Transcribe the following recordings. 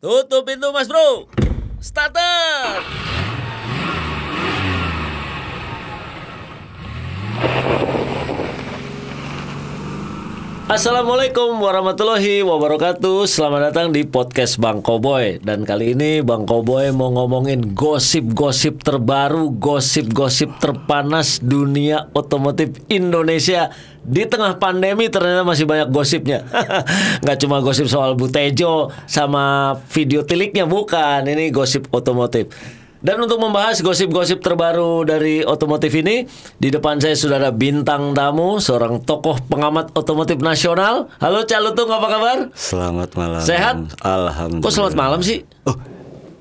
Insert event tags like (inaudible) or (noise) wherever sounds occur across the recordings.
Tutup pintu mas bro. Starter. Assalamualaikum warahmatullahi wabarakatuh Selamat datang di podcast Bang Koboy Dan kali ini Bang Koboy mau ngomongin gosip-gosip terbaru Gosip-gosip terpanas dunia otomotif Indonesia di tengah pandemi ternyata masih banyak gosipnya (laughs) Gak cuma gosip soal Butejo sama video tiliknya bukan ini gosip otomotif dan untuk membahas gosip-gosip terbaru dari otomotif ini, di depan saya sudah ada bintang tamu, seorang tokoh pengamat otomotif nasional. Halo Cak Lutung, apa kabar? Selamat malam. Sehat? Alhamdulillah. Kok selamat malam sih?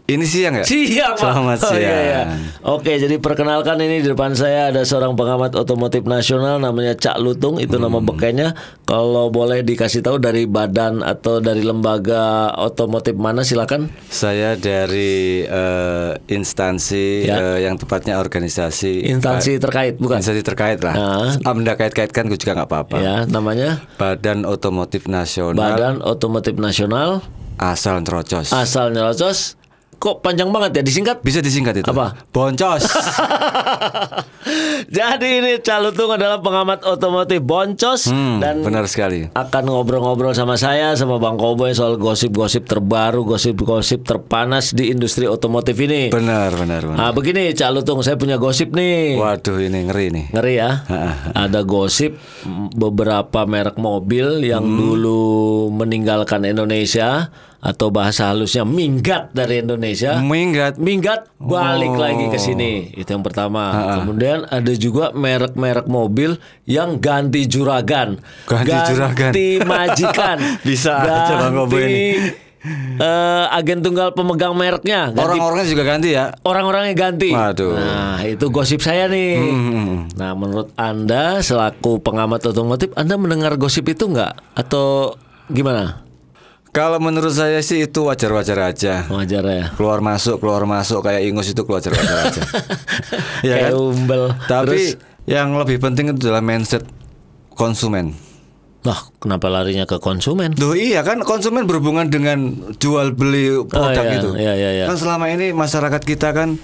Ini siang ya? Siang, Pak. Selamat siang. Oh, iya, iya. Oke, jadi perkenalkan ini di depan saya ada seorang pengamat otomotif nasional namanya Cak Lutung, itu hmm. nama bekennya. Kalau boleh dikasih tahu dari badan atau dari lembaga otomotif mana silakan? Saya dari uh, instansi ya. uh, yang tepatnya organisasi instansi uh, terkait, bukan? Instansi terkait lah. Nah. Amda kait-kaitkan gue juga nggak apa-apa. Ya, namanya Badan Otomotif Nasional. Badan Otomotif Nasional. Asal nyerocos. Asal nyerocos kok panjang banget ya disingkat? Bisa disingkat itu. Apa? Boncos. (laughs) Jadi ini Calutung adalah pengamat otomotif Boncos hmm, dan benar sekali. Akan ngobrol-ngobrol sama saya sama Bang Koboy soal gosip-gosip terbaru, gosip-gosip terpanas di industri otomotif ini. Benar, benar, benar. Nah, begini Calutung, saya punya gosip nih. Waduh, ini ngeri nih. Ngeri ya. Ada gosip beberapa merek mobil yang hmm. dulu meninggalkan Indonesia atau bahasa halusnya minggat dari Indonesia. Minggat. Minggat balik oh. lagi ke sini. Itu yang pertama. Ha -ha. Kemudian ada juga merek-merek mobil yang ganti juragan. Ganti, ganti juragan. Ganti (laughs) majikan. Bisa ganti, aja ngobrol Uh, agen tunggal pemegang mereknya Orang-orangnya juga ganti ya Orang-orangnya ganti Waduh. Nah itu gosip saya nih hmm, hmm, hmm. Nah menurut Anda selaku pengamat otomotif Anda mendengar gosip itu nggak? Atau gimana? Kalau menurut saya sih itu wajar-wajar aja. Wajar ya. Keluar masuk, keluar masuk kayak ingus itu keluar wajar aja. (laughs) ya kayak kan? umbel. Tapi Terus... yang lebih penting itu adalah mindset konsumen. Wah, kenapa larinya ke konsumen? Duh, iya kan konsumen berhubungan dengan jual beli oh, produk oh, iya, itu. Iya, iya, iya. Kan selama ini masyarakat kita kan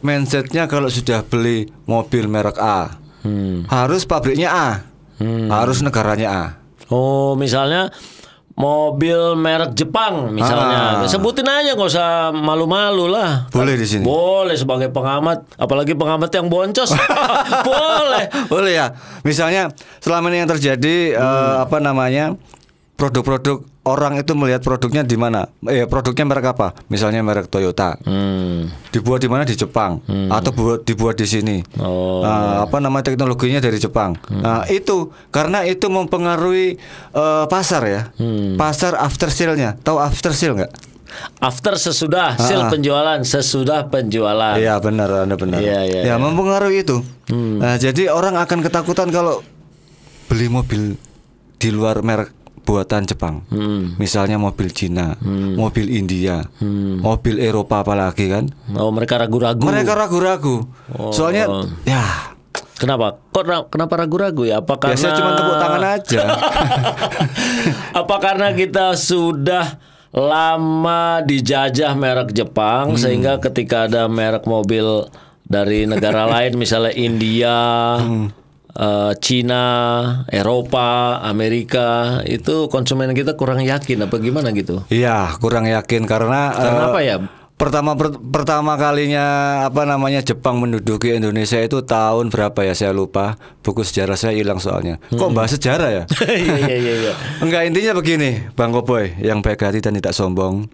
mindsetnya kalau sudah beli mobil merek A, hmm. harus pabriknya A, hmm. harus negaranya A. Oh, misalnya mobil merek Jepang misalnya. Ah. Sebutin aja nggak usah malu-malu lah. Boleh di sini. Boleh sebagai pengamat, apalagi pengamat yang boncos. (laughs) Boleh. Boleh ya. Misalnya selama ini yang terjadi eh, hmm. uh, apa namanya? produk-produk orang itu melihat produknya di mana? Eh produknya merek apa? Misalnya merek Toyota. Hmm. Dibuat di mana? Di Jepang. Hmm. Atau buat dibuat di sini. Oh. Nah, apa nama teknologinya dari Jepang. Hmm. Nah, itu karena itu mempengaruhi uh, pasar ya. Hmm. Pasar after sale-nya. Tahu after sale nggak? After sesudah ah. ah. penjualan, sesudah penjualan. Iya benar, anda benar. iya, iya ya, ya mempengaruhi itu. Hmm. Nah, jadi orang akan ketakutan kalau beli mobil di luar merek buatan Jepang, hmm. misalnya mobil Cina, hmm. mobil India, hmm. mobil Eropa apalagi kan? Oh mereka ragu-ragu. Mereka ragu-ragu. Oh. Soalnya ya. Kenapa? Kok kenapa ragu-ragu ya? Apa karena? Biasanya cuma tepuk tangan aja. (laughs) Apa karena kita sudah lama dijajah merek Jepang hmm. sehingga ketika ada merek mobil dari negara lain misalnya India, hmm Eh, Cina, Eropa, Amerika itu konsumen kita kurang yakin apa gimana gitu? Iya kurang yakin karena karena uh, apa eh, ya? Pertama per, pertama kalinya apa namanya Jepang menduduki Indonesia itu tahun berapa ya saya lupa buku sejarah saya hilang soalnya. Kok hmm. bahas sejarah ya? (laughs) Iya, iya iya iya. Enggak intinya begini, Bang Koboy yang baik hati dan tidak sombong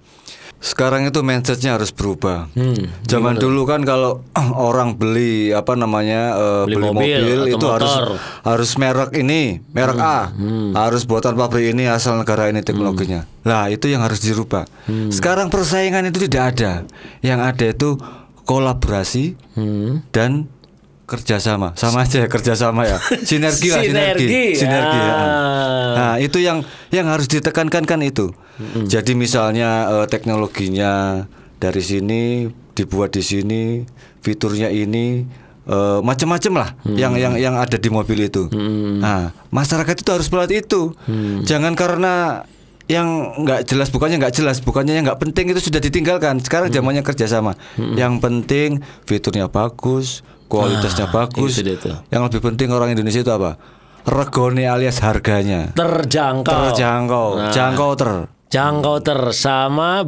sekarang itu mindsetnya harus berubah. Hmm, Zaman gimana? dulu kan kalau (clears throat) orang beli apa namanya eh, beli, beli mobil, mobil itu motor. harus harus merek ini, merek hmm, A, hmm. harus buatan pabrik ini asal negara ini teknologinya. Hmm. Lah itu yang harus dirubah. Hmm. Sekarang persaingan itu tidak ada. Yang ada itu kolaborasi hmm. dan kerjasama sama aja ya kerjasama ya (laughs) sinergi lah sinergi sinergi, sinergi ya. Ah. nah itu yang yang harus ditekankan kan itu hmm. jadi misalnya eh, teknologinya dari sini dibuat di sini fiturnya ini eh, macam-macam lah hmm. yang yang yang ada di mobil itu hmm. nah masyarakat itu harus melihat itu hmm. jangan karena yang nggak jelas bukannya nggak jelas bukannya yang nggak penting itu sudah ditinggalkan sekarang mm. zamannya kerjasama hmm. yang penting fiturnya bagus kualitasnya ah, bagus. Itu itu. Yang lebih penting orang Indonesia itu apa? Regone alias harganya. Terjangkau. Terjangkau. Nah, jangkau ter. Jangkau ter sama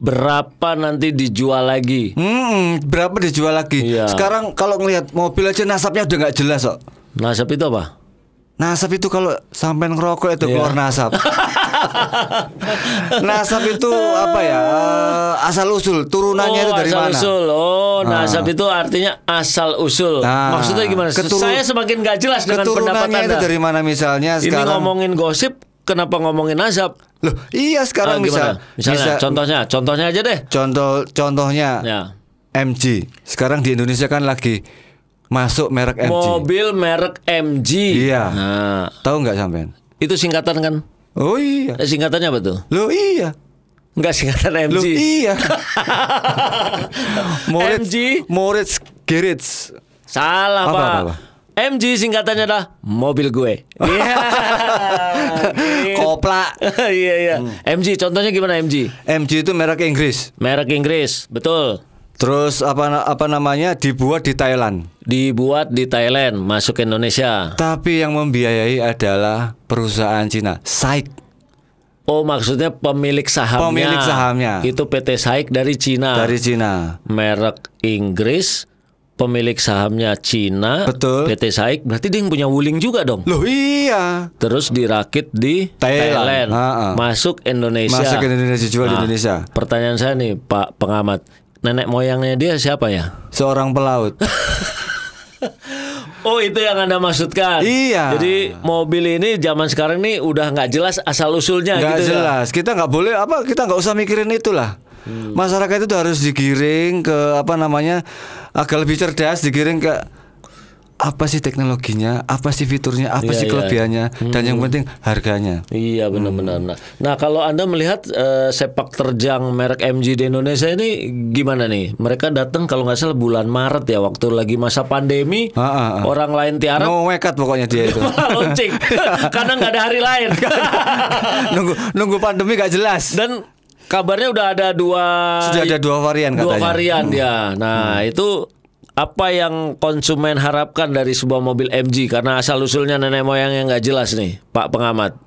berapa nanti dijual lagi? Hmm, berapa dijual lagi? Iya. Sekarang kalau ngelihat mobil aja nasabnya udah nggak jelas kok. Nasab itu apa? Nasab itu kalau sampai ngerokok itu iya. keluar nasab. (laughs) (laughs) nasab itu apa ya? Eh, asal usul turunannya oh, itu dari asal mana? Usul. Oh, ah. nasab ah. itu artinya asal usul. Nah, Maksudnya gimana? Keturun, Saya semakin gak jelas dengan pendapat Anda. itu dari mana misalnya Ini sekarang? Ini ngomongin gosip kenapa ngomongin nasab? Loh, iya sekarang ah, bisa, misalnya contohnya, contohnya aja deh. Contoh contohnya. Ya. MG. Sekarang di Indonesia kan lagi masuk merek MG. Mobil merek MG. Iya. Nah. Tahu nggak sampean? Itu singkatan kan? Oh iya. Eh, singkatannya apa tuh? Lo iya. Enggak singkatan MG. Lo iya. (laughs) Moritz, MG. Moritz Gerits. Salah apa, pak. Apa, apa. MG singkatannya adalah mobil gue. (laughs) Yeah. Kopla. (laughs) Iya iya. MG hmm. contohnya gimana MG? MG itu merek Inggris. Merek Inggris, betul. Terus apa apa namanya dibuat di Thailand? Dibuat di Thailand, masuk Indonesia. Tapi yang membiayai adalah perusahaan Cina, Saik. Oh, maksudnya pemilik sahamnya. Pemilik sahamnya. Itu PT Saik dari Cina. Dari Cina. Merek Inggris, pemilik sahamnya Cina. Betul. PT Saik. berarti dia yang punya Wuling juga dong. Loh, iya. Terus dirakit di Thailand. Thailand. Ha -ha. Masuk Indonesia. Masuk Indonesia, jual nah, di Indonesia. Pertanyaan saya nih, Pak pengamat nenek moyangnya dia siapa ya? Seorang pelaut. (laughs) Oh itu yang anda maksudkan. Iya. Jadi mobil ini zaman sekarang ini udah nggak jelas asal usulnya. Nggak gitu ya? jelas. Ya? Kita nggak boleh apa kita nggak usah mikirin itulah. Hmm. Masyarakat itu harus digiring ke apa namanya agak lebih cerdas, digiring ke apa sih teknologinya, apa sih fiturnya, apa yeah, sih iya. kelebihannya, hmm. dan yang hmm. penting harganya. Iya benar-benar. Hmm. Nah kalau anda melihat uh, sepak terjang merek MG di Indonesia ini gimana nih? Mereka datang kalau nggak salah bulan Maret ya waktu lagi masa pandemi, ha, ah, ah, ha, ah. ha. orang lain tiarap. No wekat pokoknya dia itu. launching (laughs) (laughs) karena nggak ada hari lain. (laughs) nunggu nunggu pandemi gak jelas. Dan kabarnya udah ada dua. Sudah ada dua varian katanya. Dua varian hmm. ya. Nah hmm. itu apa yang konsumen harapkan dari sebuah mobil MG karena asal usulnya nenek moyang yang nggak jelas nih, Pak pengamat.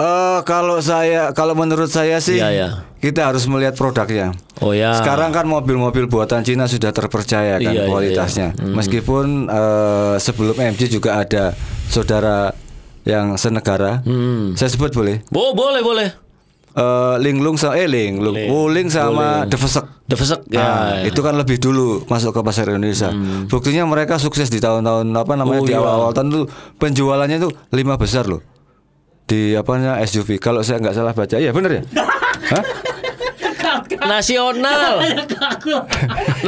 Uh, kalau saya, kalau menurut saya sih, iya, iya. kita harus melihat produknya. Oh ya. Sekarang kan mobil-mobil buatan Cina sudah terpercaya kan iya, kualitasnya. Iya, iya. Hmm. Meskipun uh, sebelum MG juga ada saudara yang senegara. Hmm. Saya sebut boleh? Bo boleh boleh. Eh, linglung sama eh linglung, wuling sama devesek. Devesek ya, nah, Itu kan lebih dulu masuk ke pasar Indonesia. Hmm. Buktinya mereka sukses di tahun-tahun apa namanya oh, di iya. awal-awal tahun tentu penjualannya itu lima besar loh. Di apanya SUV. Kalau saya nggak salah baca, iya, ya benar (laughs) ya? nasional. (laughs)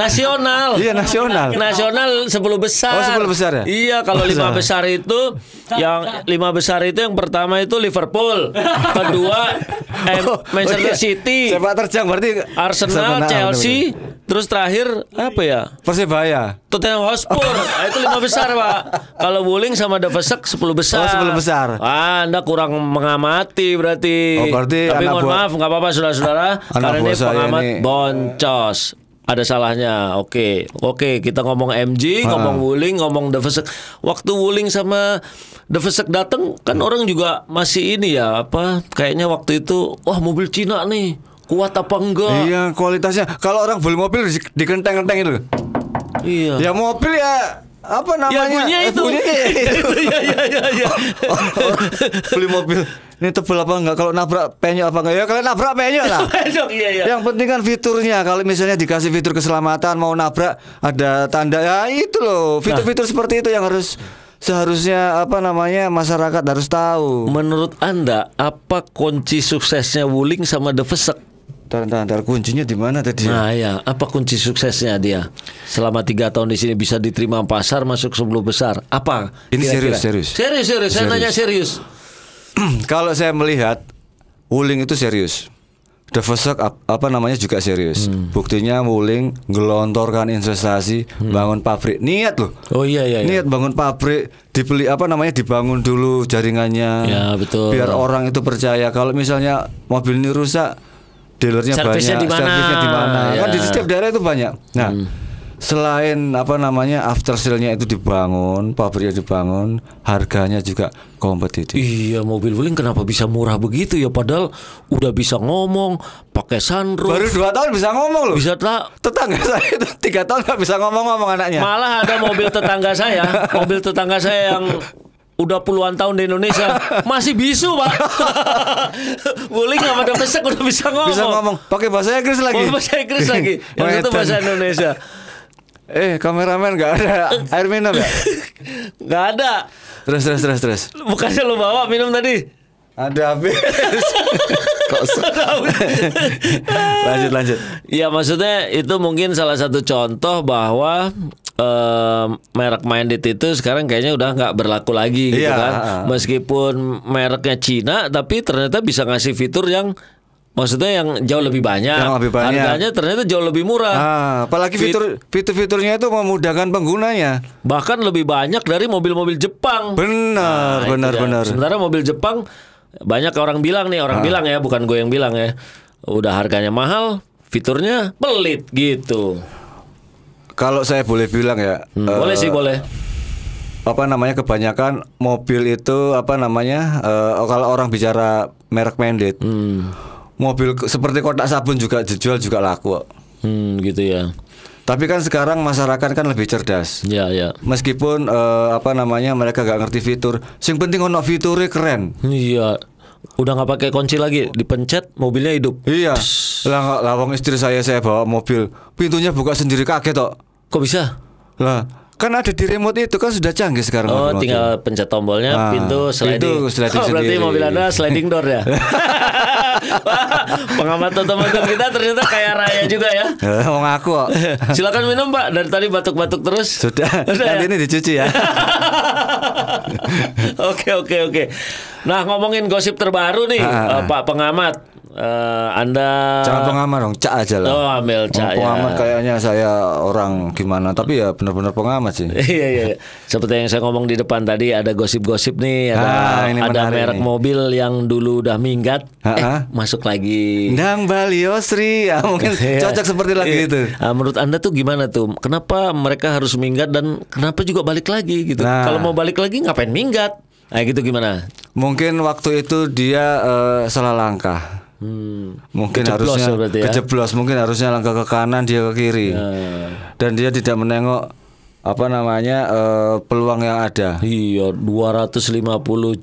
nasional. Iya nasional. Nasional sepuluh besar. Oh sepuluh besar ya. Iya kalau lima besar itu yang lima besar itu yang pertama itu Liverpool, kedua (laughs) oh, eh, Manchester oh iya. City. Sepak terjang berarti Arsenal, Chelsea, Terus terakhir apa ya? Persebaya. Tottenham Hotspur. (laughs) nah, itu lima besar, Pak. Kalau Wuling sama The Davesek sepuluh besar. Oh, sepuluh besar. Ah, anda kurang mengamati berarti. Oh, berarti Tapi mohon maaf, nggak apa-apa saudara-saudara. Karena ini pengamat ini. boncos ada salahnya. Oke, okay. oke okay, kita ngomong MG, ha. Ah. ngomong Wuling, ngomong The Devesek. Waktu Wuling sama The Devesek datang kan hmm. orang juga masih ini ya apa? Kayaknya waktu itu wah mobil Cina nih kuat apa enggak iya kualitasnya kalau orang beli mobil di, di kenteng kenteng itu iya ya mobil ya apa ya, namanya ya, bunyinya itu, bunyinya (laughs) itu. ya, ya, ya, ya. beli mobil ini tebel apa enggak kalau nabrak penyok apa enggak ya kalau nabrak penyok lah (laughs) penyok, iya, iya. yang penting kan fiturnya kalau misalnya dikasih fitur keselamatan mau nabrak ada tanda ya itu loh nah. fitur-fitur nah. seperti itu yang harus seharusnya apa namanya masyarakat harus tahu menurut anda apa kunci suksesnya Wuling sama The Vesek tanda-tanda kuncinya di mana tadi? Nah ya, apa kunci suksesnya dia? Selama tiga tahun di sini bisa diterima pasar, masuk sebelum besar. Apa? Ini kira -kira? serius, serius. Serius, serius. Saya nanya serius. (clears throat) Kalau saya melihat, Wuling itu serius. The Vesak apa namanya juga serius. Hmm. Buktinya Wuling gelontorkan investasi hmm. bangun pabrik. Niat loh. Oh iya, iya iya. Niat bangun pabrik dibeli apa namanya dibangun dulu jaringannya. Ya betul. Biar orang itu percaya kalau misalnya mobil ini rusak dealernya Service banyak, servisnya di mana. Ya. Kan di setiap daerah itu banyak. Nah, hmm. selain apa namanya after sale-nya itu dibangun, pabriknya dibangun, harganya juga kompetitif. Iya, mobil wuling kenapa bisa murah begitu ya padahal udah bisa ngomong, pakai sunroof. Baru dua tahun bisa ngomong loh. Bisa tak? Tetangga (laughs) saya itu tiga tahun nggak bisa ngomong-ngomong anaknya. Malah ada mobil tetangga saya, mobil tetangga saya yang udah puluhan tahun di Indonesia (laughs) masih bisu pak boleh sama pada pesek udah bisa ngomong bisa ngomong pakai bahasa Inggris lagi pakai bahasa Inggris lagi (laughs) yang itu bahasa Indonesia (laughs) eh kameramen gak ada air minum ya gak ada terus terus terus terus bukannya lo bawa minum tadi ada habis lanjut lanjut ya maksudnya itu mungkin salah satu contoh bahwa Uh, merek Minded itu sekarang kayaknya udah nggak berlaku lagi gitu yeah. kan. Meskipun mereknya Cina tapi ternyata bisa ngasih fitur yang Maksudnya yang jauh lebih banyak. Yang lebih banyak. Harganya ternyata jauh lebih murah. Ah, apalagi fitur fitur-fiturnya itu memudahkan penggunanya. Bahkan lebih banyak dari mobil-mobil Jepang. Benar, nah, benar, benar. Sementara mobil Jepang banyak orang bilang nih, orang ah. bilang ya, bukan gue yang bilang ya. Udah harganya mahal, fiturnya pelit gitu. Kalau saya boleh bilang ya. Hmm. Uh, boleh sih, boleh. Apa namanya kebanyakan mobil itu apa namanya uh, kalau orang bicara merek mandate. Hmm. Mobil seperti kotak sabun juga dijual juga laku. Hmm, gitu ya. Tapi kan sekarang masyarakat kan lebih cerdas. Ya, ya. Meskipun uh, apa namanya mereka gak ngerti fitur, sing penting ono fiturnya keren. Iya. Udah nggak pakai kunci lagi, dipencet mobilnya hidup. Iya. Lah lawang istri saya saya bawa mobil, pintunya buka sendiri kaget kok. Kok bisa? Lah, kan ada di remote itu kan sudah canggih sekarang. Oh, tinggal tinggal pencet tombolnya, nah, pintu sliding. Itu sliding oh, berarti sendiri. mobil Anda sliding door ya? (laughs) Pengamat otomotif kita ternyata kaya raya juga ya. Mau eh, ngaku kok. (laughs) Silakan minum, Pak. Dari tadi batuk-batuk terus. Sudah. (laughs) Sudah Nanti ya? ini dicuci ya. Oke, oke, oke. Nah, ngomongin gosip terbaru nih, ah. ah. Eh, Pak Pengamat uh, Anda Jangan pengamat dong, cak aja lah. Oh, ambil cak. ya. pengamat kayaknya saya orang gimana, tapi ya benar-benar pengamat sih. (laughs) iya iya. Seperti yang saya ngomong di depan tadi ada gosip-gosip nih, ah, ada ah, ini ada merek nih. mobil yang dulu udah minggat, ha -ha. eh masuk lagi. Ndang Baliosri, oh, ya, ah, mungkin (laughs) iya. cocok seperti lagi iya. itu. Nah, menurut Anda tuh gimana tuh? Kenapa mereka harus minggat dan kenapa juga balik lagi gitu? Nah. Kalau mau balik lagi ngapain minggat? Nah, gitu gimana? Mungkin waktu itu dia uh, salah langkah. Hmm. Mungkin kejeblos harusnya ya, ya? kejeblos, mungkin harusnya langkah ke kanan dia ke kiri. Ya. Dan dia tidak menengok apa namanya uh, peluang yang ada. Iya, 250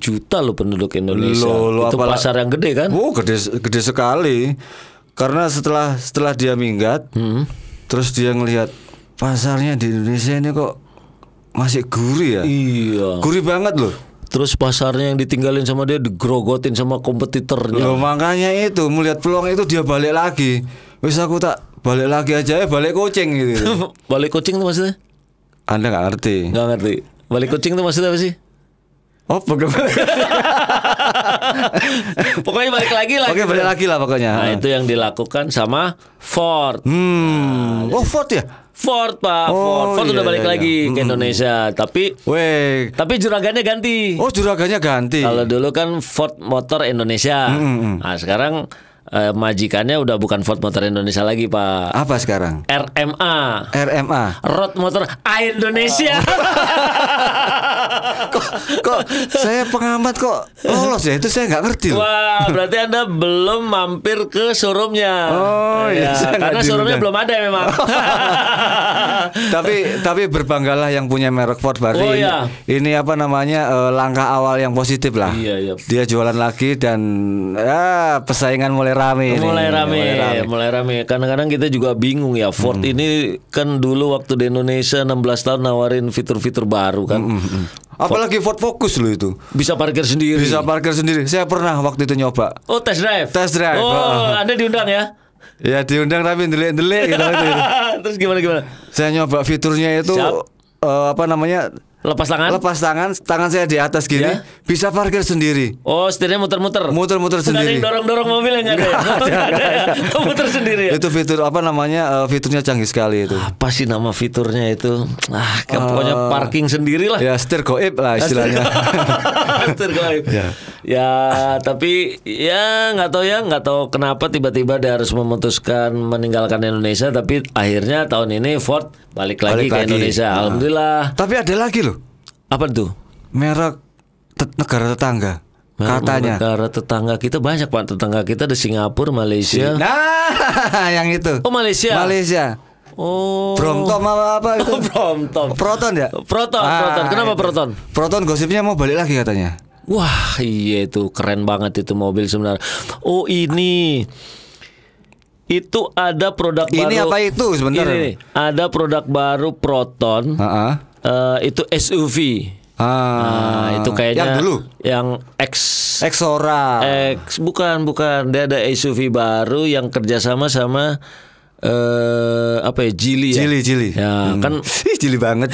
juta lo penduduk Indonesia. Loh, loh, Itu apalah, pasar yang gede kan? Oh, gede gede sekali. Karena setelah setelah dia minggat, hmm. terus dia ngelihat pasarnya di Indonesia ini kok masih gurih ya. Iya. Gurih banget loh terus pasarnya yang ditinggalin sama dia digrogotin sama kompetitornya. Loh, makanya itu melihat peluang itu dia balik lagi. Wis aku tak balik lagi aja ya balik kucing gitu. (laughs) balik kucing tuh maksudnya? Anda nggak ngerti. Nggak ngerti. Balik kucing tuh maksudnya apa sih? Oh, bagaimana? (laughs) pokoknya balik lagi lah. Oke, gitu. balik lagi lah pokoknya. Nah, itu yang dilakukan sama Ford. Hmm. Nah, oh, Ford ya? Ford pak oh, Ford Ford iya, udah balik iya, iya. lagi ke Indonesia hmm. tapi Weh. tapi juragannya ganti oh juragannya ganti kalau dulu kan Ford motor Indonesia hmm. nah sekarang eh, majikannya udah bukan Ford Motor Indonesia lagi pak. Apa sekarang? RMA. RMA. Road Motor A Indonesia. Oh. kok, kok saya pengamat kok lolos ya itu saya nggak ngerti. Wah berarti anda belum mampir ke showroomnya. Oh ya, iya. iya karena showroomnya belum ada ya, memang. Oh. tapi tapi berbanggalah yang punya merek Ford baru oh, iya. ini, apa namanya eh, langkah awal yang positif lah. Iya, iya. Dia jualan lagi dan ya, pesaingan mulai rame mulai rame mulai rame, mulai rame. kadang-kadang kita juga bingung ya Ford hmm. ini kan dulu waktu di Indonesia 16 tahun nawarin fitur-fitur baru kan hmm, hmm, hmm. Apalagi Ford Focus lo itu. Bisa parkir sendiri. Bisa parkir sendiri. Saya pernah waktu itu nyoba. Oh, test drive. Test drive. Oh, oh. Anda diundang ya? Ya diundang tapi delik-delik gitu, gitu. (laughs) Terus gimana gimana? Saya nyoba fiturnya itu uh, apa namanya? Lepas tangan? Lepas tangan, tangan saya di atas gini, yeah. bisa parkir sendiri. Oh, setirnya muter-muter. muter-muter sendiri. Enggak dorong-dorong mobil yang ada. Ya? (laughs) Oh, muter sendiri. Ya? Itu fitur apa namanya? Uh, fiturnya canggih sekali itu. Apa sih nama fiturnya itu? Ah, uh, pokoknya eh, parking lah. Ya, setir goib lah istilahnya. (laughs) setir goib. (laughs) ya ya tapi ya nggak tahu ya nggak tahu kenapa tiba-tiba dia harus memutuskan meninggalkan Indonesia tapi akhirnya tahun ini Ford balik lagi balik ke lagi. Indonesia. Nah. Alhamdulillah. Tapi ada lagi loh. Apa tuh? Merek te negara tetangga. Katanya negara tetangga kita banyak pak tetangga kita ada Singapura, Malaysia. Nah, (laughs) yang itu. Oh Malaysia. Malaysia. Oh. Bromtom apa apa itu? (laughs) Oh, Bromtom. Proton ya? Proton, ah, Proton. Kenapa itu. Iya, iya. Proton? Proton gosipnya mau balik lagi katanya. Wah, iya itu keren banget itu mobil sebenarnya. Oh, ini itu ada produk ini baru. Ini apa itu sebenarnya? Ini ada produk baru Proton. Uh -uh. Uh, itu SUV. Ah, nah, itu kayaknya yang dulu yang X Xora. X bukan bukan dia ada SUV baru yang kerjasama sama Uh, apa ya jili ya jili jili ya hmm. kan (laughs) jili banget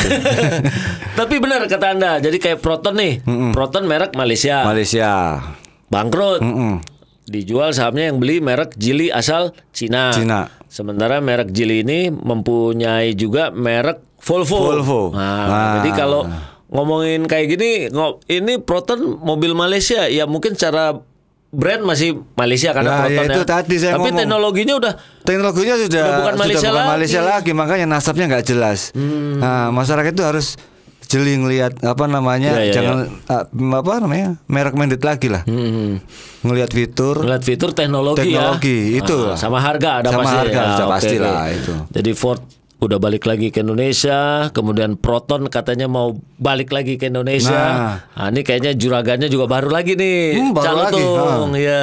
(laughs) tapi benar kata anda jadi kayak proton nih Mm-mm. proton merek Malaysia Malaysia bangkrut Mm-mm. dijual sahamnya yang beli merek jili asal Cina Cina sementara merek jili ini mempunyai juga merek Volvo Volvo nah, nah. jadi ah. kalau ngomongin kayak gini ini proton mobil Malaysia ya mungkin cara brand masih Malaysia karena nah, ya. Itu ya. tadi saya Tapi ngomong. teknologinya udah teknologinya sudah, sudah bukan Malaysia, bukan lagi. Malaysia lagi makanya nasabnya nggak jelas. Hmm. Nah, masyarakat itu harus jeli ngelihat apa namanya ya, ya, jangan ya. Ah, apa namanya merek mendit lagi lah hmm. hmm. ngelihat fitur ngelihat fitur teknologi ya. teknologi ya. itu ah, sama harga ada sama pasti harga ya, sudah okay. pasti lah itu jadi Ford udah balik lagi ke Indonesia, kemudian Proton katanya mau balik lagi ke Indonesia. Nah, nah ini kayaknya juragannya juga baru lagi nih. Hmm, baru Calutung, lagi. Nah. Ya.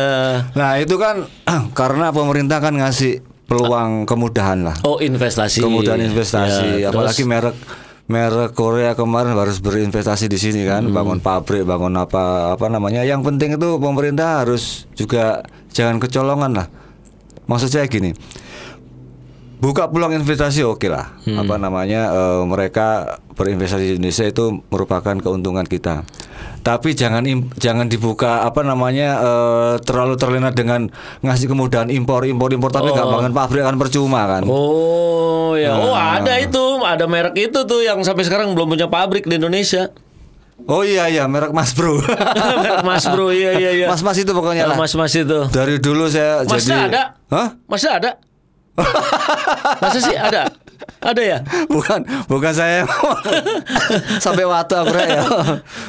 Nah, itu kan ah, karena pemerintah kan ngasih peluang kemudahan lah. Oh, investasi. Kemudahan investasi, ya, apalagi merek merek Korea kemarin harus berinvestasi di sini kan, hmm. bangun pabrik, bangun apa apa namanya. Yang penting itu pemerintah harus juga jangan kecolongan lah. Maksud saya gini, buka peluang investasi oke okay lah hmm. apa namanya uh, mereka berinvestasi di Indonesia itu merupakan keuntungan kita tapi jangan jangan dibuka apa namanya uh, terlalu terlena dengan ngasih kemudahan impor impor impor tapi oh. bangun kan pabrik akan percuma kan oh ya nah. oh ada itu ada merek itu tuh yang sampai sekarang belum punya pabrik di Indonesia Oh iya iya merek Mas Bro. (laughs) merek Mas Bro iya iya iya. Mas Mas itu pokoknya lah. Mas Mas itu. Dari dulu saya Masnya jadi. Masnya ada? Hah? Masnya ada? (laughs) Masa sih ada? Ada ya? Bukan, bukan saya (laughs) sampai waktu aku ya.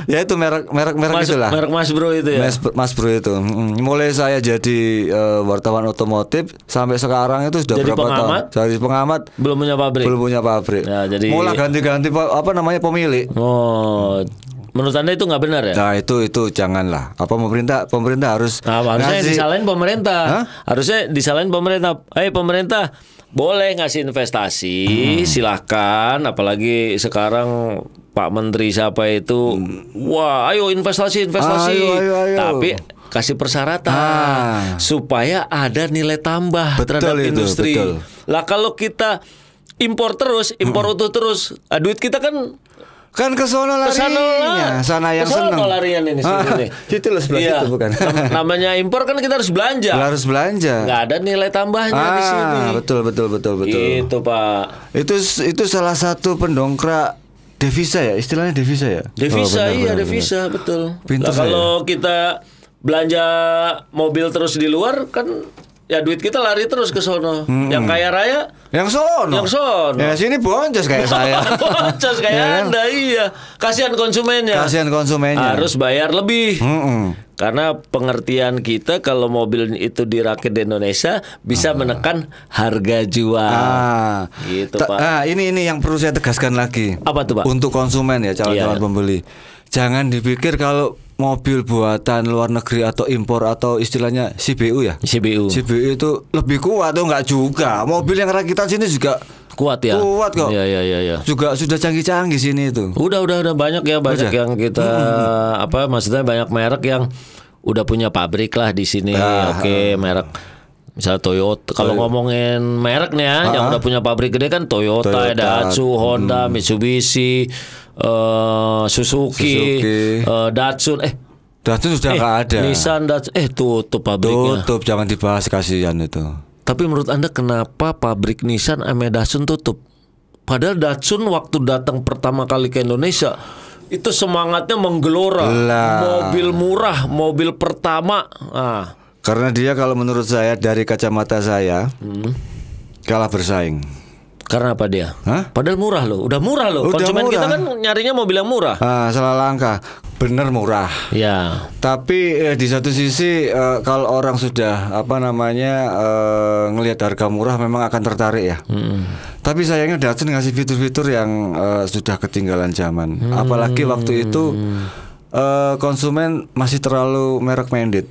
ya itu merek merek merek mas, itulah. Merek Mas Bro itu ya. Mas, mas Bro itu. Mulai saya jadi uh, wartawan otomotif sampai sekarang itu sudah jadi berapa pengamat, tahun? Jadi pengamat. Belum punya pabrik. Belum punya pabrik. Ya, jadi Mulai ganti-ganti apa namanya pemilik. Oh. Menurut anda itu nggak benar ya? Nah itu itu janganlah. Apa pemerintah pemerintah harus nah, harusnya ngasih... disalahin pemerintah. Hah? Harusnya disalahin pemerintah. Eh pemerintah boleh ngasih investasi, hmm. silahkan. Apalagi sekarang Pak Menteri siapa itu, hmm. wah ayo investasi investasi. Ayo, ayo, ayo. Tapi kasih persyaratan ah. supaya ada nilai tambah betul terhadap itu, industri. Betul. Lah kalau kita impor terus, impor hmm. utuh terus, ah, duit kita kan Kan ke sono lari Kesana, sana yang seneng. larian (laughs) ini sini. itu loh sebelah iya. situ bukan. (laughs) Namanya impor kan kita harus belanja. harus belanja. Enggak ada nilai tambahnya ah, di sini. betul betul betul betul. Itu, Pak. Itu itu salah satu pendongkrak devisa ya, istilahnya devisa ya. Devisa oh, benar, iya, benar, devisa benar. betul. nah, kalau ya. kita belanja mobil terus di luar kan ya duit kita lari terus ke sono. Hmm. Yang hmm. kaya raya yang sono. Yang sono. Ya sini boncos kayak (laughs) saya. boncos kayak yeah. Iya. Anda iya. Kasihan konsumennya. Kasihan konsumennya. Harus bayar lebih. Mm -mm. Karena pengertian kita kalau mobil itu dirakit di Indonesia bisa ah. menekan harga jual. Ah. Gitu, Ta Pak. Ah, ini ini yang perlu saya tegaskan lagi. Apa tuh, Pak? Untuk konsumen ya calon-calon yeah. pembeli. Jangan dipikir kalau mobil buatan luar negeri atau impor atau istilahnya CBU ya? CBU. CBU itu lebih kuat tuh nggak juga. Mobil yang rakitan sini juga kuat ya. Kuat kok. Ya ya ya ya. Juga sudah canggih-canggih sini itu. Udah udah udah banyak ya banyak udah. yang kita hmm. apa maksudnya banyak merek yang udah punya pabrik lah di sini. Ah, Oke, okay, ah, ah. merek misalnya Toyota kalau ngomongin merek nih ya, ah, yang ah. udah punya pabrik gede kan Toyota, Toyota Daihatsu, Honda, hmm. Mitsubishi Eh, Suzuki, Suzuki. Uh, Datsun eh Datsun sudah enggak eh, ada. Nissan Datsun eh tutup pabriknya. Tutup jangan dibahas kasihan itu. Tapi menurut Anda kenapa pabrik Nissan sama Datsun tutup? Padahal Datsun waktu datang pertama kali ke Indonesia itu semangatnya menggelora, lah. mobil murah, mobil pertama. Ah. Karena dia kalau menurut saya dari kacamata saya hmm. kalah bersaing. Karena apa dia? Hah? Padahal murah loh, udah murah loh. Udah Konsumen murah. kita kan nyarinya mau bilang murah. Ah, salah langkah. Bener murah. Ya. Tapi eh, di satu sisi eh, kalau orang sudah apa namanya eh, ngelihat harga murah memang akan tertarik ya. Hmm. Tapi sayangnya Datsun ngasih fitur-fitur yang eh, sudah ketinggalan zaman. Hmm. Apalagi waktu itu eh, konsumen masih terlalu merek minded.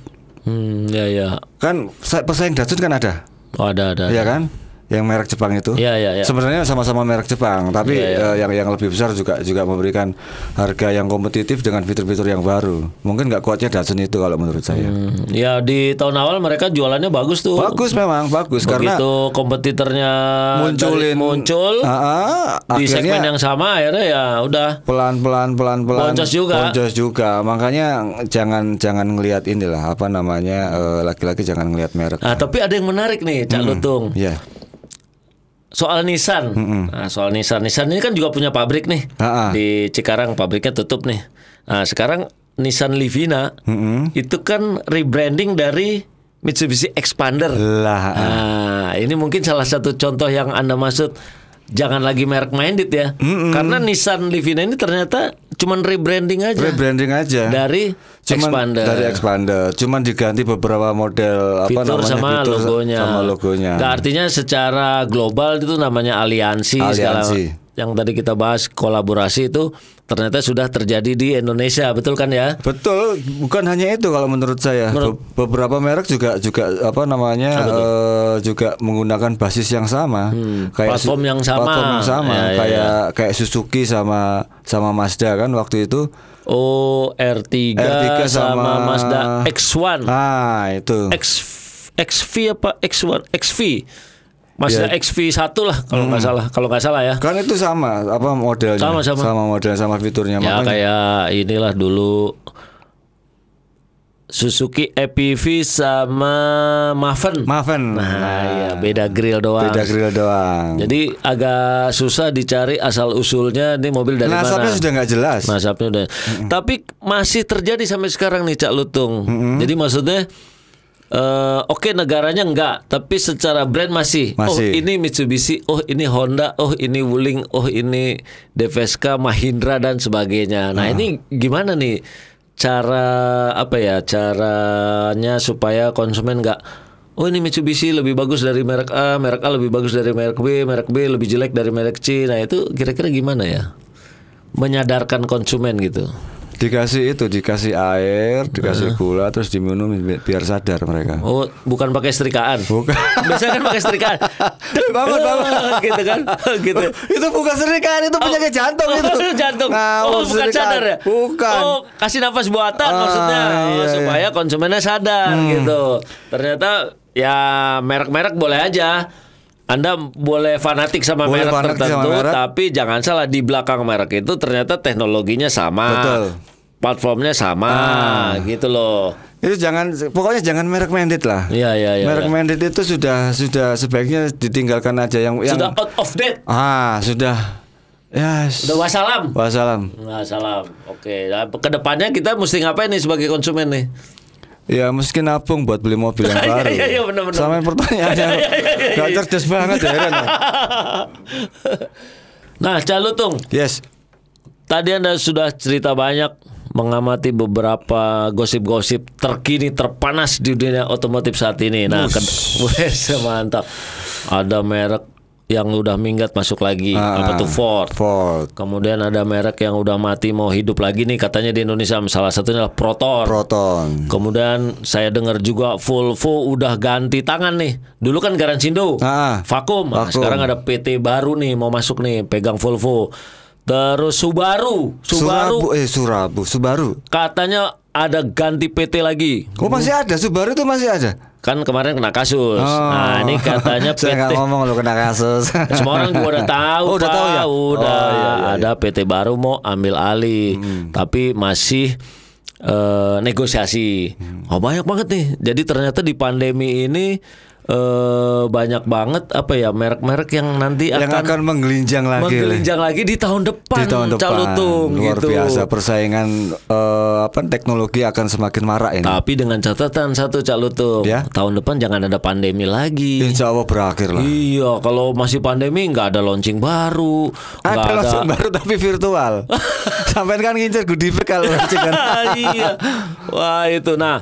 Hmm, ya ya. Kan pesaing Datsun kan ada. Oh, ada ada. Ya kan? yang merek Jepang itu. Iya, iya, iya. Sebenarnya sama-sama merek Jepang, tapi ya, ya. Uh, yang yang lebih besar juga juga memberikan harga yang kompetitif dengan fitur-fitur yang baru. Mungkin nggak kuatnya Datsun itu kalau menurut saya. Hmm. Ya di tahun awal mereka jualannya bagus tuh. Bagus memang, bagus Begitu karena kompetitornya munculin muncul uh, uh, di segmen yang sama akhirnya ya udah pelan-pelan pelan-pelan boncos juga. Boncos juga. Makanya jangan jangan ngelihat inilah apa namanya eh, laki-laki uh, jangan ngelihat merek. Ah, tapi ada yang menarik nih, Cak hmm. Lutung. Iya. Yeah soal Nissan, mm -hmm. nah, soal Nissan, Nissan ini kan juga punya pabrik nih uh -uh. di Cikarang, pabriknya tutup nih. Nah, sekarang Nissan Livina mm -hmm. itu kan rebranding dari Mitsubishi Expander. Lah, nah, ini mungkin salah satu contoh yang anda maksud jangan lagi merek Mindit ya. Mm -mm. Karena Nissan Livina ini ternyata cuman rebranding aja. Rebranding aja. Dari cuman Expander. Dari Expander. Cuman diganti beberapa model fitur namanya sama fitur logonya. sama logonya. Gak artinya secara global itu namanya aliansi, aliansi. segala yang tadi kita bahas kolaborasi itu ternyata sudah terjadi di Indonesia, betul kan ya? Betul, bukan hanya itu kalau menurut saya. Menurut... Be beberapa merek juga juga apa namanya ah, uh, juga menggunakan basis yang sama, hmm. kayak platform yang sama, platform yang sama, ya, ya, ya. kayak ya. kayak Suzuki sama sama Mazda kan waktu itu. Oh, R3, R3 sama, sama Mazda X1. Ah, itu. X XV apa X1? XV. Masih ya. XV1 lah kalau nggak hmm. salah, kalau nggak salah ya. Kan itu sama apa modelnya? Sama sama, sama model sama fiturnya. Ya makanya. kayak inilah dulu Suzuki EPV sama Maven. Maven. Nah, nah, ya beda grill doang. Beda grill doang. Jadi agak susah dicari asal usulnya ini mobil dari Nasabnya mana. Nasabnya sudah nggak jelas. Nasabnya udah. Mm -mm. Tapi masih terjadi sampai sekarang nih Cak Lutung. Mm -mm. Jadi maksudnya Uh, Oke okay, negaranya enggak, tapi secara brand masih. Oh, masih. Oh ini Mitsubishi, oh ini Honda, oh ini Wuling, oh ini DVSK, Mahindra dan sebagainya. Nah uh. ini gimana nih cara apa ya caranya supaya konsumen enggak Oh ini Mitsubishi lebih bagus dari merek A, merek A lebih bagus dari merek B, merek B lebih jelek dari merek C. Nah itu kira-kira gimana ya? Menyadarkan konsumen gitu dikasih itu dikasih air dikasih gula terus diminum biar sadar mereka oh bukan pakai setrikaan bukan biasanya kan pakai setrikaan bangun oh, bangun gitu kan oh, gitu itu bukan setrikaan itu penyakit oh, jantung itu (laughs) jantung nah, oh bukan sadar ya bukan oh kasih nafas buatan ah, maksudnya oh, iya, iya, supaya konsumennya sadar hmm. gitu ternyata ya merek-merek boleh aja anda boleh fanatik sama boleh merek fanatik tertentu, sama merek. tapi jangan salah di belakang merek itu ternyata teknologinya sama. Betul platformnya sama ah. gitu loh. Itu jangan pokoknya jangan merek mandate lah. Ya ya iya, ya. Merek ya. itu sudah sudah sebaiknya ditinggalkan aja yang sudah yang, out of date. Ah, sudah Ya, yes. udah wassalam. Wassalam. Wassalam. Oke, nah, kedepannya kita mesti ngapain nih sebagai konsumen nih? Ya mesti nabung buat beli mobil yang (laughs) iya, baru. Iya iya benar benar. Sama pertanyaannya (laughs) iya, gak cerdas banget ya kan? (laughs) Nah, Calutung. Yes. Tadi Anda sudah cerita banyak mengamati beberapa gosip-gosip terkini terpanas di dunia otomotif saat ini. Nah, wes (laughs) mantap. Ada merek yang udah minggat masuk lagi uh, apa tuh Ford. Ford. Kemudian ada merek yang udah mati mau hidup lagi nih katanya di Indonesia salah satunya adalah Proton. Proton. Kemudian saya dengar juga Volvo udah ganti tangan nih. Dulu kan Garansindo uh, ah, vakum. Ah. vakum. Nah, sekarang ada PT baru nih mau masuk nih pegang Volvo. Terus Subaru, Subaru, Surabu, eh Surabu, Subaru. Katanya ada ganti PT lagi. Oh masih ada, Subaru itu masih ada. Kan kemarin kena kasus. Oh. Nah ini katanya PT. (laughs) Saya ngomong lo kena kasus. (laughs) Semua orang juga udah (laughs) tahu. Oh, udah tahu ya. Udah oh, iya, iya, ada iya. PT baru mau ambil alih, hmm. tapi masih uh, negosiasi. Hmm. Oh banyak banget nih. Jadi ternyata di pandemi ini uh, banyak banget apa ya merek-merek yang nanti yang akan, akan menggelinjang lagi ya. menggelinjang lagi di tahun depan di tahun depan calutung luar gitu. biasa persaingan uh, apa teknologi akan semakin marak ini tapi dengan catatan satu calutung ya? tahun depan jangan ada pandemi lagi insya Allah berakhir lah iya kalau masih pandemi nggak ada launching baru ada, ada launching baru tapi virtual (laughs) sampai kan ngincer goodie kalau launching kan iya wah itu nah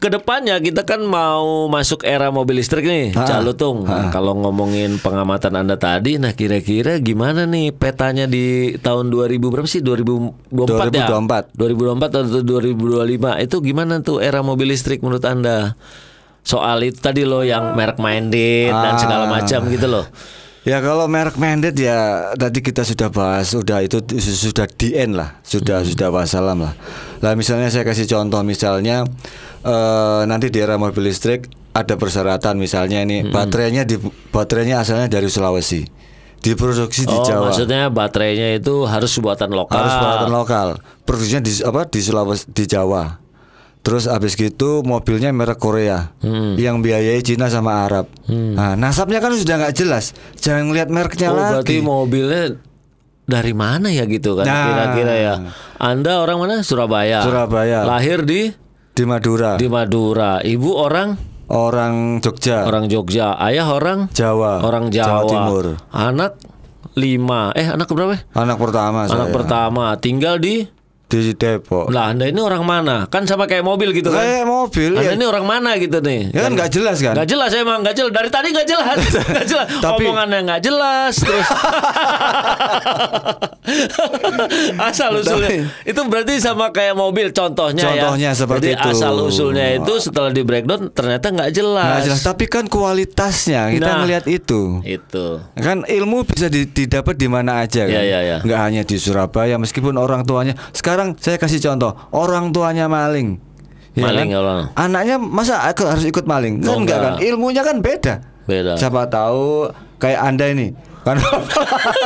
kedepannya kita kan mau masuk era mobil listrik nih, Calutung. Kalau ngomongin pengamatan Anda tadi, nah kira-kira gimana nih petanya di tahun 2000 berapa sih? 2024, 2024. ya? 2024 atau 2025 itu gimana tuh era mobil listrik menurut Anda? Soal itu tadi loh yang merek minded ah. dan segala macam gitu loh. Ya kalau merek minded ya tadi kita sudah bahas sudah itu sudah DN lah sudah hmm. sudah wasalam lah. Lah misalnya saya kasih contoh misalnya e, nanti di era mobil listrik ada persyaratan misalnya ini hmm. baterainya di baterainya asalnya dari Sulawesi diproduksi oh, di Jawa. Maksudnya baterainya itu harus buatan lokal. Harus buatan lokal. Produksinya di apa di Sulawesi di Jawa. Terus abis gitu mobilnya merek Korea hmm. yang biayai Cina sama Arab. Hmm. Nah, nasabnya kan sudah nggak jelas. Jangan lihat mereknya oh, lagi. Berarti mobilnya dari mana ya gitu kan nah. kira-kira nah. ya. Anda orang mana? Surabaya. Surabaya. Lahir di di Madura. Di Madura. Ibu orang orang Jogja. Orang Jogja. Ayah orang Jawa. Orang Jawa, Jawa Timur. Anak lima eh anak berapa anak pertama anak saya. pertama tinggal di di Depok. Lah Anda ini orang mana? Kan sama kayak mobil gitu kan. Kayak mobil. Anda ya. ini orang mana gitu nih? Ya kan nggak jelas kan? Nggak jelas emang nggak jelas. Dari tadi nggak jelas. (laughs) Nggak jelas. Tapi... Omongannya nggak jelas. Terus (laughs) asal usulnya itu berarti sama kayak mobil contohnya, contohnya ya. Contohnya seperti Jadi, itu. asal usulnya itu setelah di breakdown ternyata nggak jelas. Enggak jelas. Tapi kan kualitasnya kita nah, itu. Itu. Kan ilmu bisa didapat di mana aja iya, kan. Ya, ya, ya. Nggak hanya di Surabaya meskipun orang tuanya sekarang sekarang saya kasih contoh orang tuanya maling ya maling kan? orang anaknya masa harus ikut maling kan oh, enggak. Kan? enggak kan ilmunya kan beda beda siapa tahu kayak anda ini Kan,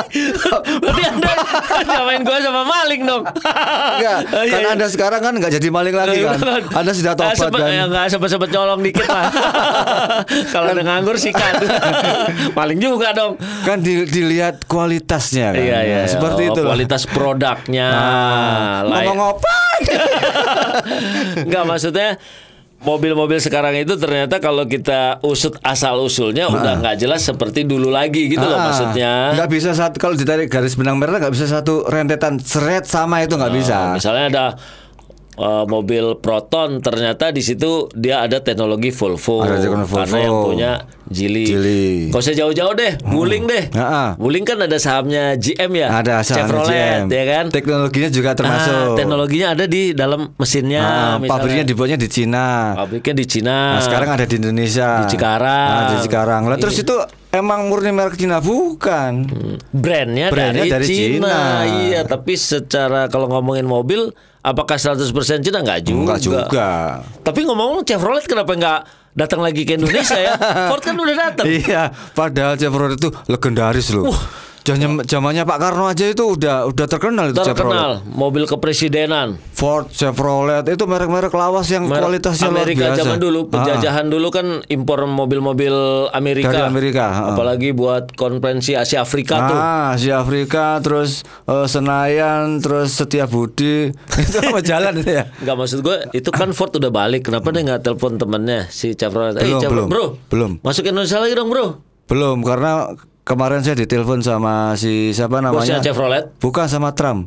(laughs) berarti anda (laughs) nyamain gue sama maling dong. Enggak, oh, iya, iya, anda sekarang kan nggak jadi maling lagi iya, kan. Anda sudah tobat dan enggak Ya, nggak sempat sempat nyolong dikit lah. (laughs) Kalau ada kan- nganggur sikat. maling juga dong. Kan di, dilihat kualitasnya kan. Iya, iya. Seperti oh, itu. Kualitas produknya. Nah, nah ngomong apa? Enggak maksudnya mobil-mobil sekarang itu ternyata kalau kita usut asal usulnya nah. udah nggak jelas seperti dulu lagi gitu nah. loh ah. maksudnya. Nggak bisa satu kalau ditarik garis benang merah nggak bisa satu rentetan seret sama itu nggak nah, bisa. Misalnya ada uh, mobil Proton ternyata di situ dia ada teknologi Volvo, ada teknologi Volvo. karena yang punya Jili. Jili. Kau saya jauh-jauh deh, hmm. Wuling deh. Heeh. Wuling kan ada sahamnya GM ya. Ada sahamnya Chevrolet GM. ya kan. Teknologinya juga ah, termasuk. Ah, teknologinya ada di dalam mesinnya. Ah, pabriknya dibuatnya di Cina. Pabriknya di Cina. Nah, sekarang ada di Indonesia. Di Cikarang. Nah, di Cikarang. Lah terus iya. itu Emang murni merek Cina bukan? Hmm. Brandnya, Brandnya dari, dari Cina. Cina. Iya, tapi secara kalau ngomongin mobil, apakah 100% Cina nggak juga? Nggak juga. Tapi ngomong Chevrolet kenapa nggak datang lagi ke Indonesia ya. (laughs) Ford kan udah datang. Iya, padahal Chevrolet itu legendaris loh. Uh Jamnya zamannya Pak Karno aja itu udah udah terkenal itu terkenal Chevrolet. mobil kepresidenan Ford Chevrolet itu merek-merek lawas yang merek kualitasnya Amerika luar biasa. zaman dulu ah. penjajahan ah. dulu kan impor mobil-mobil Amerika dari Amerika ah. apalagi buat konferensi Asia Afrika ah, tuh Asia Afrika terus uh, Senayan terus Setia Budi (laughs) itu apa jalan itu ya nggak maksud gue itu kan Ford udah balik kenapa dia nggak telepon temennya si Chevrolet eh, belum, eh, Chevrolet. belum, bro belum masuk Indonesia lagi dong bro belum karena Kemarin saya ditelepon sama si siapa namanya? Chevrolet. Bukan sama Trump.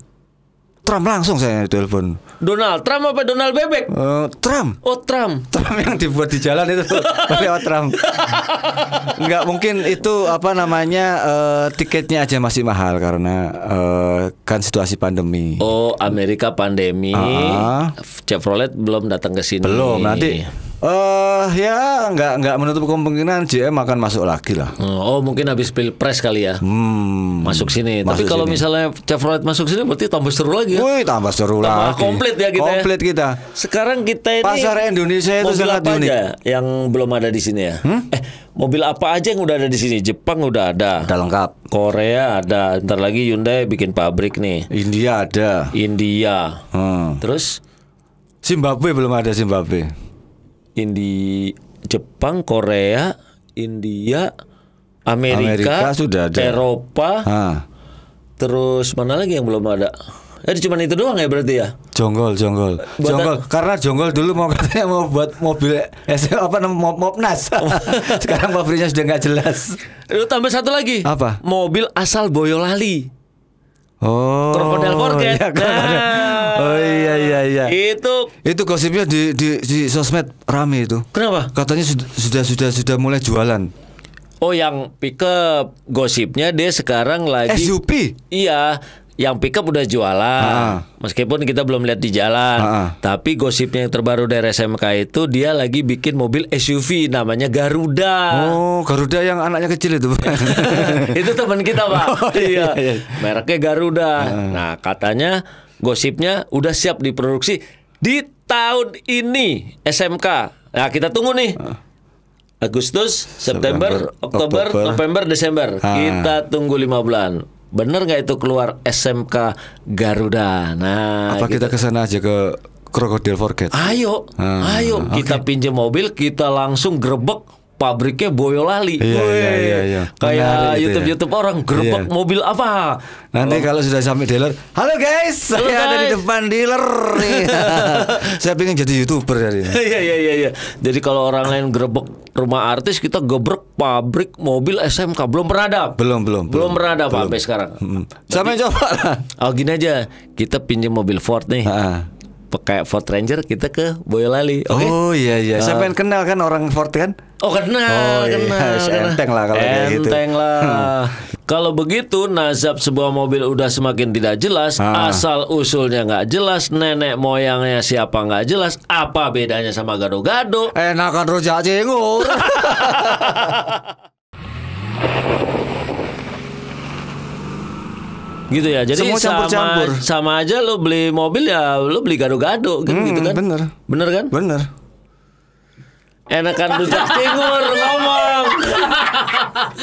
Trump langsung saya ditelepon. Donald Trump apa Donald Bebek? Uh, Trump. Oh Trump. Trump yang dibuat di jalan itu (laughs) lewat Trump. Enggak mungkin itu apa namanya uh, tiketnya aja masih mahal karena uh, kan situasi pandemi. Oh Amerika pandemi. Uh ah. -huh. Chevrolet belum datang ke sini. Belum nanti Eh uh, ya nggak nggak menutup kemungkinan JM makan masuk lagi lah. Oh, oh mungkin habis pilpres kali ya. Hmm, masuk sini. Masuk Tapi kalau misalnya Chevrolet masuk sini berarti tambah seru lagi. Ya? Wih tambah seru tambah lagi. Komplit ya kita. Ya? Komplit ya. kita. Sekarang kita ini pasar Indonesia itu mobil sangat apa unik. Aja yang belum ada di sini ya. Hmm? Eh mobil apa aja yang udah ada di sini? Jepang udah ada. Ada lengkap. Korea ada. Ntar lagi Hyundai bikin pabrik nih. India ada. India. Hmm. Terus Zimbabwe belum ada Zimbabwe. Indi Jepang, Korea, India, Amerika, Amerika sudah ada. Eropa. Ha. Terus mana lagi yang belum ada? Eh cuma itu doang ya berarti ya? Jonggol, jonggol. Buat Jonggol karena jonggol dulu mau katanya mau buat mobil eh, apa namanya Mopnas. (laughs) Sekarang pabriknya sudah nggak jelas. Lu tambah satu lagi. Apa? Mobil asal Boyolali. Oh. Krokodil Forget. Iya, Nah, oh iya iya iya. Itu Itu gosipnya di di di sosmed rame itu. Kenapa? Katanya sudah sudah sudah mulai jualan. Oh yang pickup gosipnya dia sekarang lagi SUP. Iya, yang pickup udah jualan. Meskipun kita belum lihat di jalan, tapi gosipnya yang terbaru dari SMK itu dia lagi bikin mobil SUV namanya Garuda. Oh, Garuda yang anaknya kecil itu. (laughs) itu teman kita, Pak. Oh, iya. iya. iya, iya. Mereknya Garuda. Nah, katanya gosipnya udah siap diproduksi di tahun ini SMK. Nah, kita tunggu nih. Agustus, September, September Oktober, Oktober, November, Desember. Ah. Kita tunggu lima bulan. Bener nggak itu keluar SMK Garuda? Nah, apa gitu. kita ke sana aja ke Crocodile Forget? Ayo, hmm, ayo okay. kita pinjam mobil, kita langsung grebek pabriknya Boyolali. Iya, iya, iya, iya. Kayak ya. YouTube-YouTube ya. orang gerbek iya. mobil apa. Nanti oh. kalau sudah sampai dealer, halo guys, halo saya guys. ada di depan dealer nih. (laughs) saya pengen jadi YouTuber dari Iya, iya, iya, iya. Jadi kalau orang lain gerbek rumah artis, kita gebrek pabrik mobil SMK belum pernah ada. Belum, belum. Belum, pernah ada sampai sekarang. Hmm. Sampai coba lah. Oh, gini aja, kita pinjam mobil Ford nih. -ha ah kayak Ford Ranger kita ke Boyolali. Okay? Oh iya iya. Eh, Saya uh, pengen kenal kan orang Ford kan? Oh kenal, oh, iya. kenal. Iya, enteng lah kalau kayak gitu. Enteng lah. Hmm. kalau begitu nazab sebuah mobil udah semakin tidak jelas, ah. asal usulnya nggak jelas, nenek moyangnya siapa nggak jelas, apa bedanya sama gado-gado? Enakan rujak cingur. (laughs) gitu ya jadi Semua campur -campur. sama sama aja lo beli mobil ya lo beli gado-gado gitu, hmm, gitu kan bener bener kan bener enakan rujak cingur ngomong (laughs)